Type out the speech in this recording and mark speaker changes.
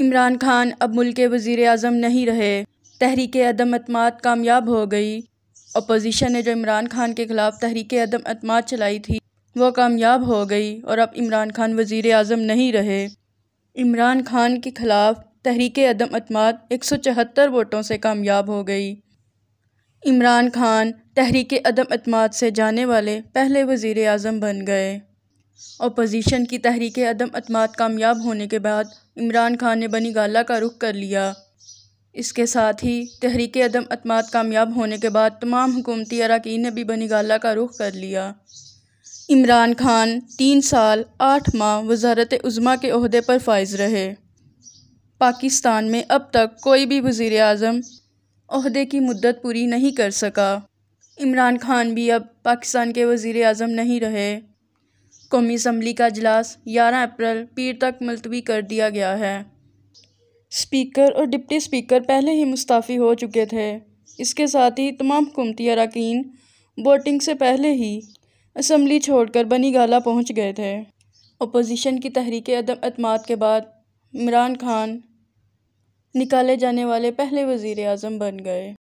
Speaker 1: इमरान खान अब मुल्क के वज़ी अजम नहीं रहे तहरीक अदम अतमाद कामयाब हो गई अपोजिशन ने जो इमरान खान के ख़िलाफ़ तहरीक अदम अतमाद चलाई थी वो कामयाब हो गई और अब इमरान खान वज़ी अजम नहीं रहे इमरान खान के ख़िलाफ़ तहरीक अदम अतमाद एक सौ चौहत्तर वोटों से कामयाब हो गई इमरान खान तहरीक अदम अतमाद से जाने वाले पहले वज़ी अजम बन गए अपोजिशन की तहरीक अदम अतमाद कामयाब होने के बाद इमरान खान ने बनी गाला का रुख कर लिया इसके साथ ही तहरीक अदम अतमाद कामयाब होने के बाद तमाम हुकूमती अरकान ने भी बनी गाला का रुख कर लिया इमरान खान तीन साल आठ माह वजारत उज़मा के अहदे पर फायज रहे पाकिस्तान में अब तक कोई भी वज़ी अजम अहदे की मदत पूरी नहीं कर सका इमरान खान भी अब पाकिस्तान के वज़ी अजम नहीं रहे कौमी असम्बली का अजलास ग्यारह अप्रैल पीर तक मुलतवी कर दिया गया है स्पीकर और डिप्टी स्पीकर पहले ही मुस्ताफ़ी हो चुके थे इसके साथ ही तमाम हुकूमती अरकान वोटिंग से पहले ही असम्बली छोड़कर बनी गाला पहुँच गए थे अपोजिशन की तहरीक अदम अतमाद के बाद इमरान खान निकाले जाने वाले पहले वज़ी अजम बन गए